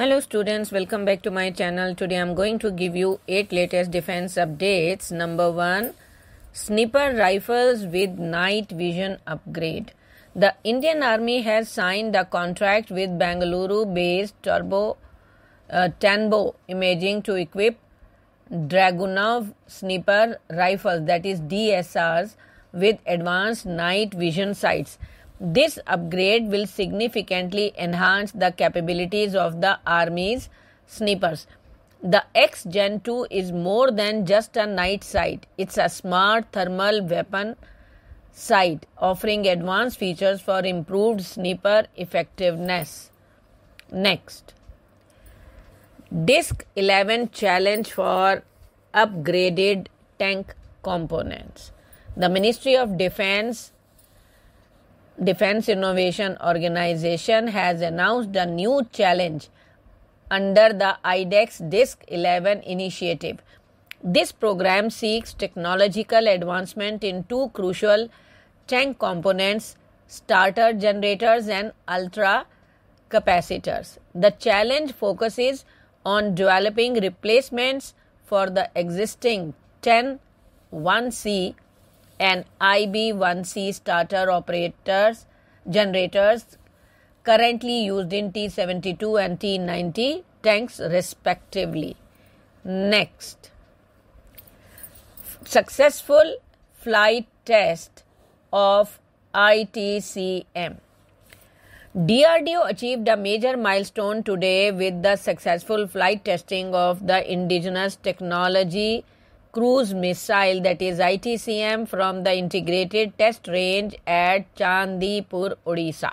hello students welcome back to my channel today i'm going to give you eight latest defense updates number one sniper rifles with night vision upgrade the indian army has signed a contract with bangalore based turbo uh, tanbo imaging to equip dragunov sniper rifles that is dsrs with advanced night vision sights this upgrade will significantly enhance the capabilities of the Army's snipers. The X Gen 2 is more than just a night sight, it's a smart thermal weapon sight offering advanced features for improved sniper effectiveness. Next, Disk 11 challenge for upgraded tank components. The Ministry of Defense Defense Innovation Organization has announced a new challenge under the IDEX Disk 11 initiative. This program seeks technological advancement in two crucial tank components starter generators and ultra capacitors. The challenge focuses on developing replacements for the existing 10 1C and IB1C starter operators generators currently used in T72 and T90 tanks respectively. Next, successful flight test of ITCM. DRDO achieved a major milestone today with the successful flight testing of the indigenous technology cruise missile that is ITCM from the integrated test range at Chandipur, Odisha.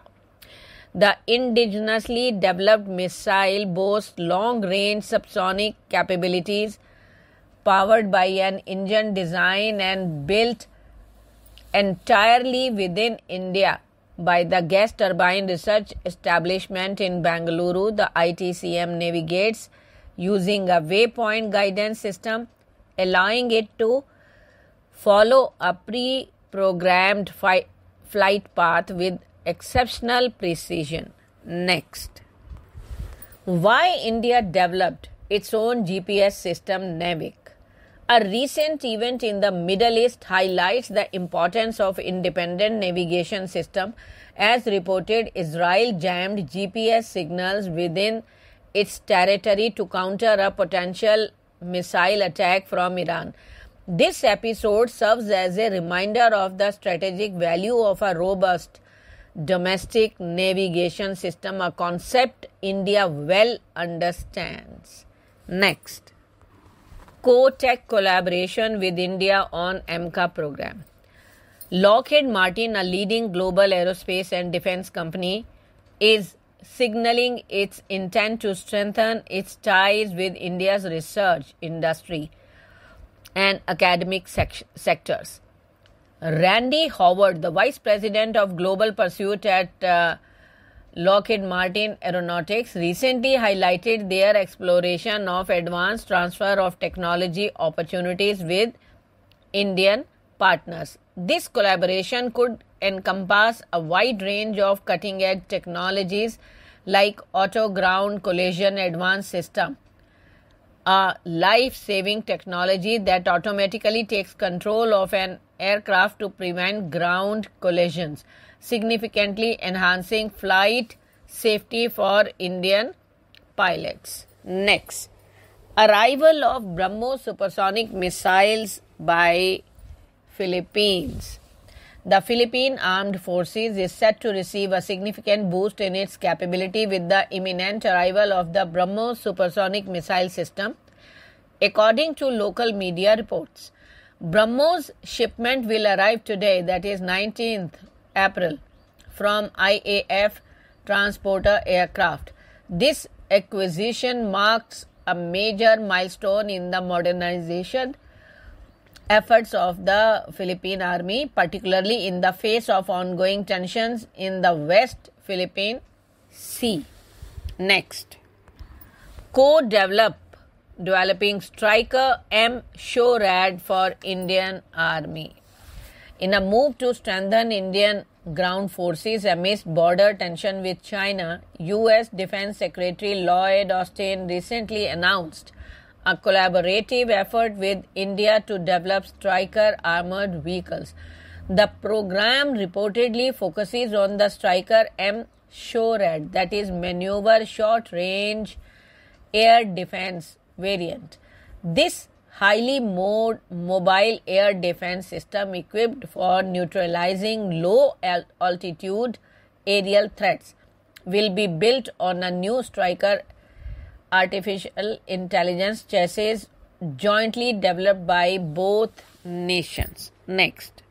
The indigenously developed missile boasts long range subsonic capabilities, powered by an engine designed and built entirely within India by the Gas Turbine Research Establishment in Bangalore. The ITCM navigates using a waypoint guidance system allowing it to follow a pre programmed fi- flight path with exceptional precision. Next, why India developed its own GPS system, NAVIC? A recent event in the Middle East highlights the importance of independent navigation system. As reported, Israel jammed GPS signals within its territory to counter a potential missile attack from Iran. This episode serves as a reminder of the strategic value of a robust domestic navigation system, a concept India well understands. Next, CoTech collaboration with India on MCA program. Lockheed Martin, a leading global aerospace and defense company, is signaling its intent to strengthen its ties with India's research industry and academic sectors. Randy Howard, the vice president of global pursuit at uh, Lockheed Martin Aeronautics, recently highlighted their exploration of advanced transfer of technology opportunities with Indian partners. This collaboration could encompass a wide range of cutting edge technologies like auto ground collision advanced system a life saving technology that automatically takes control of an aircraft to prevent ground collisions significantly enhancing flight safety for indian pilots next arrival of brahmos supersonic missiles by philippines the Philippine Armed Forces is set to receive a significant boost in its capability with the imminent arrival of the BrahMos supersonic missile system, according to local media reports. BrahMos shipment will arrive today, that is 19th April, from IAF transporter aircraft. This acquisition marks a major milestone in the modernization efforts of the Philippine army, particularly in the face of ongoing tensions in the West Philippine Sea. Next, co develop developing striker M. Shorad for Indian Army. In a move to strengthen Indian ground forces amidst border tension with China, U.S. Defense Secretary Lloyd Austin recently announced a collaborative effort with India to develop Striker armored vehicles. The program reportedly focuses on the Striker M SHORAD, that is, maneuver short range air defense variant. This highly mobile air defense system equipped for neutralizing low altitude aerial threats will be built on a new Striker artificial intelligence chassis jointly developed by both nations. Next.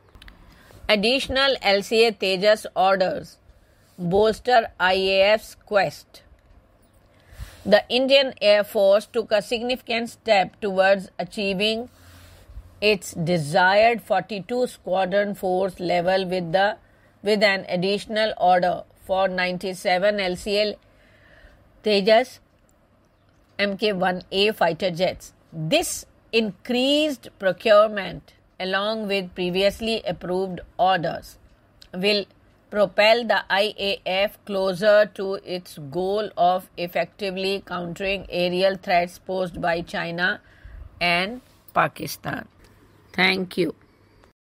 Additional LCA Tejas orders bolster IAF's quest. The Indian Air Force took a significant step towards achieving its desired 42 squadron force level with the with an additional order for 97 LCA Tejas Mk1A fighter jets. This increased procurement, along with previously approved orders, will propel the IAF closer to its goal of effectively countering aerial threats posed by China and Pakistan. Thank you.